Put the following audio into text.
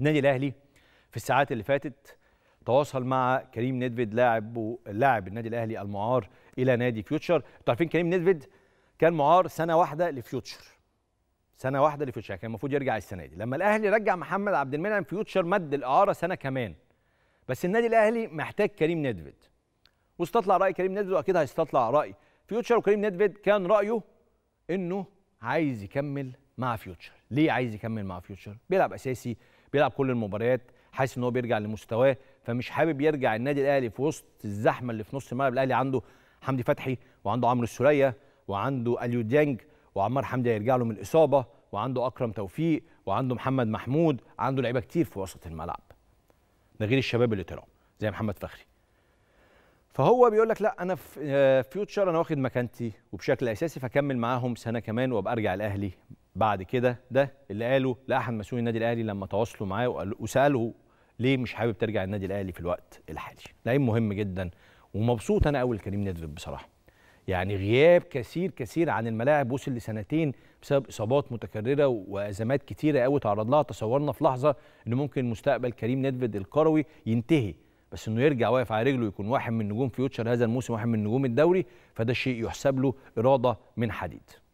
النادي الاهلي في الساعات اللي فاتت تواصل مع كريم نيدفيد لاعب لاعب النادي الاهلي المعار الى نادي فيوتشر انتوا عارفين كريم نيدفيد كان معار سنه واحده لفيوتشر سنه واحده لفيوتشر يعني كان المفروض يرجع السنه دي لما الاهلي رجع محمد عبد المنعم فيوتشر مد الاعاره سنه كمان بس النادي الاهلي محتاج كريم نيدفيد واستطلع راي كريم نيدفيد واكيد هيستطلع راي فيوتشر وكريم نيدفيد كان رايه انه عايز يكمل مع فيوتشر ليه عايز يكمل مع فيوتشر بيلعب اساسي بيلعب كل المباريات حاسس ان هو بيرجع لمستواه فمش حابب يرجع النادي الاهلي في وسط الزحمه اللي في نص الملعب الاهلي عنده حمدي فتحي وعنده عمرو السوليه وعنده اليو ديانج وعمار حمدي هيرجع له من الاصابه وعنده اكرم توفيق وعنده محمد محمود عنده لعيبه كتير في وسط الملعب ده غير الشباب اللي طلعوا زي محمد فخري فهو بيقول لك لا انا في فيوتشر آه، انا واخد مكانتي وبشكل اساسي فكمل معاهم سنه كمان وابقى ارجع الاهلي بعد كده ده اللي قاله لاحد مسؤولي النادي الاهلي لما تواصلوا معاه وساله ليه مش حابب ترجع النادي الاهلي في الوقت الحالي لعيب مهم جدا ومبسوط انا اول كريم ندفت بصراحه يعني غياب كثير كثير عن الملاعب وصل لسنتين بسبب اصابات متكرره وازمات كثيره قوي تعرض لها تصورنا في لحظه ان ممكن مستقبل كريم نيدفيد الكروي ينتهي بس انه يرجع واقف على رجله يكون واحد من نجوم فيوتشر هذا الموسم واحد من نجوم الدوري فده شيء يحسب له اراده من حديد